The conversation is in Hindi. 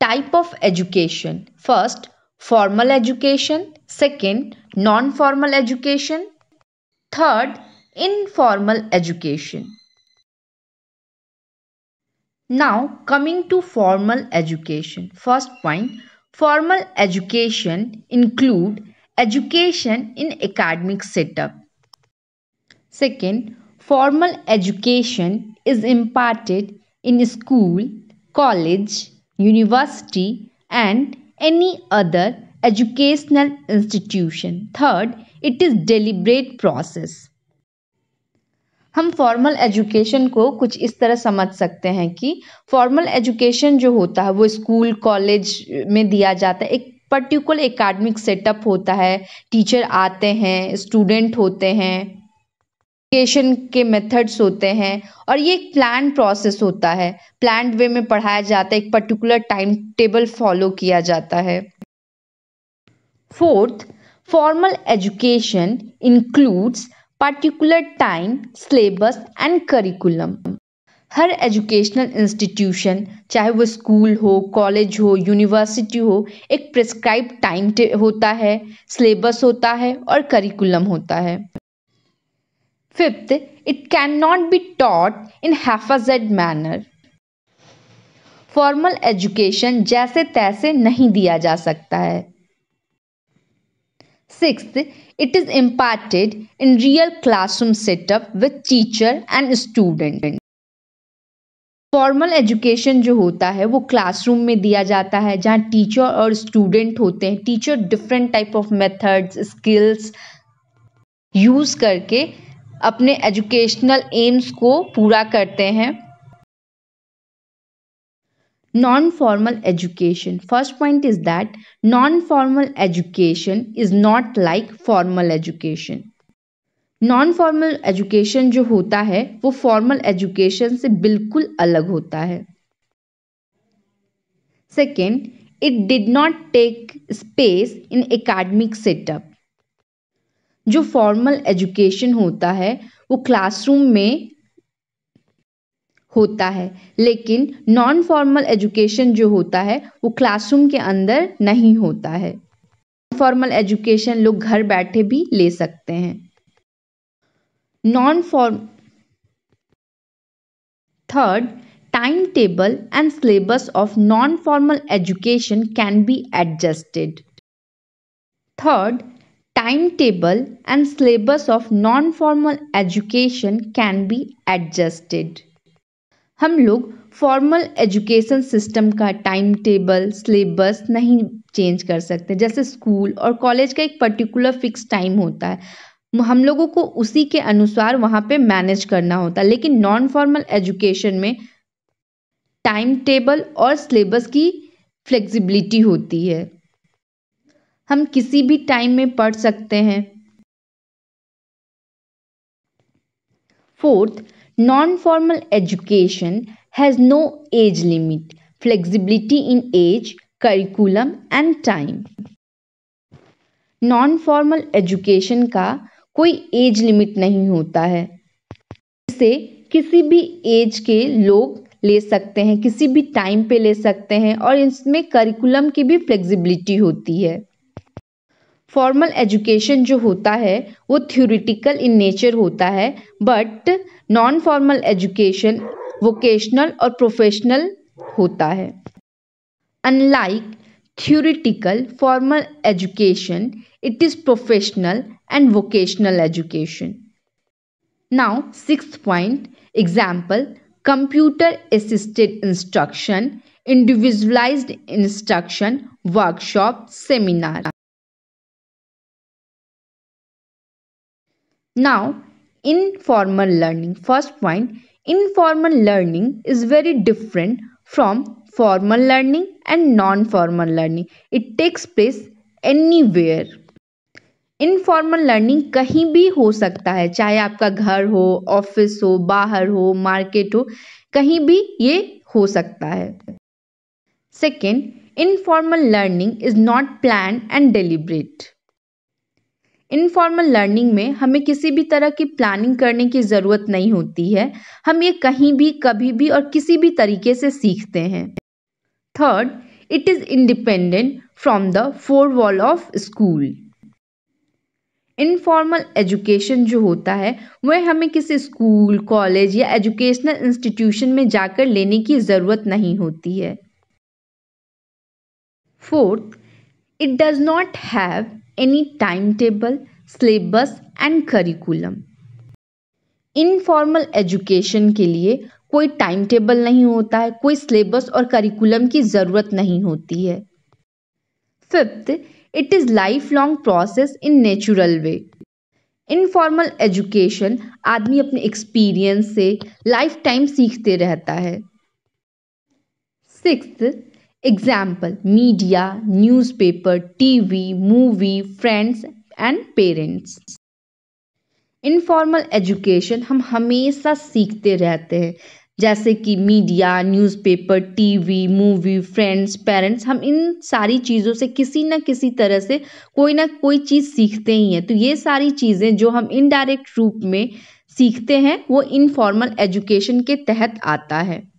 Type of education. First, formal education. Second, non-formal education. Third, informal education. Now coming to formal education. First point, formal education include education in academic setup. Second, formal education is imparted in school, college, university and any other educational institution. Third, it is deliberate process. हम फॉर्मल एजुकेशन को कुछ इस तरह समझ सकते हैं कि फॉर्मल एजुकेशन जो होता है वो स्कूल कॉलेज में दिया जाता है एक पर्टिकुलर एकेडमिक सेटअप होता है टीचर आते हैं स्टूडेंट होते हैं इरिगेशन के मेथड्स होते हैं और ये एक प्लान प्रोसेस होता है प्लान वे में पढ़ाया जाता है एक पर्टिकुलर टाइम टेबल फॉलो किया जाता है fourth formal education includes particular time syllabus and curriculum हर एजुकेशनल इंस्टीट्यूशन चाहे वो स्कूल हो कॉलेज हो यूनिवर्सिटी हो एक प्रिस्क्राइब टाइम होता है सिलेबस होता है और करिकुलम होता है Fifth, it cannot be taught in haphazard manner. Formal education जैसे तैसे नहीं दिया जा सकता है Sixth, it is imparted in real classroom setup with teacher and student. Formal education जो होता है वो क्लासरूम में दिया जाता है जहाँ टीचर और स्टूडेंट होते हैं teacher different type of methods skills use करके अपने एजुकेशनल एम्स को पूरा करते हैं non formal education first point is that non formal education is not like formal education non formal education जो होता है वो फॉर्मल एजुकेशन से बिल्कुल अलग होता है second it did not take space in academic setup जो फॉर्मल एजुकेशन होता है वो क्लासरूम में होता है लेकिन नॉन फॉर्मल एजुकेशन जो होता है वो क्लासरूम के अंदर नहीं होता है फॉर्मल एजुकेशन लोग घर बैठे भी ले सकते हैं non form third time table and syllabus of non formal education can be adjusted third time table and syllabus of non formal education can be adjusted हम लोग फॉर्मल एजुकेशन सिस्टम का टाइम टेबल सिलेबस नहीं चेंज कर सकते जैसे स्कूल और कॉलेज का एक पर्टिकुलर फिक्स टाइम होता है हम लोगों को उसी के अनुसार वहाँ पे मैनेज करना होता है लेकिन नॉन फॉर्मल एजुकेशन में टाइम टेबल और सिलेबस की फ्लेक्सिबिलिटी होती है हम किसी भी टाइम में पढ़ सकते हैं fourth non formal education has no age limit flexibility in age curriculum and time non formal education का कोई एज लिमिट नहीं होता है इसे किसी भी एज के लोग ले सकते हैं किसी भी टाइम पे ले सकते हैं और इसमें करिकुलम की भी फ्लेक्सिबिलिटी होती है फॉर्मल एजुकेशन जो होता है वो थ्योरिटिकल इन नेचर होता है but non formal education vocational और प्रोफेशनल होता है unlike theoretical formal education it is professional and vocational education now six point example computer assisted instruction individualised instruction workshop seminar Now, informal learning. First point informal learning is very different from formal learning and non formal learning. It takes place anywhere. Informal learning कहीं भी हो सकता है चाहे आपका घर हो ऑफिस हो बाहर हो मार्केट हो कहीं भी ये हो सकता है second informal learning is not plan and deliberate informal learning में हमें किसी भी तरह की प्लानिंग करने की ज़रूरत नहीं होती है हम ये कहीं भी कभी भी और किसी भी तरीके से सीखते हैं third it is independent from the four wall of school informal education जो होता है वह हमें किसी स्कूल कॉलेज या एजुकेशनल इंस्टीट्यूशन में जाकर लेने की ज़रूरत नहीं होती है fourth it does not have any timetable, syllabus and curriculum. इनफॉर्मल एजुकेशन के लिए कोई टाइम टेबल नहीं होता है कोई सिलेबस और करिकुलम की ज़रूरत नहीं होती है fifth it is life long process in natural way informal education आदमी अपने एक्सपीरियंस से लाइफ टाइम सीखते रहता है six example media newspaper T V movie friends and parents informal education हम हमेशा सीखते रहते हैं जैसे कि media newspaper TV movie friends parents हम इन सारी चीज़ों से किसी न किसी तरह से कोई ना कोई चीज़ सीखते ही हैं तो ये सारी चीज़ें जो हम इनडायरेक्ट रूप में सीखते हैं वो इनफॉर्मल एजुकेशन के तहत आता है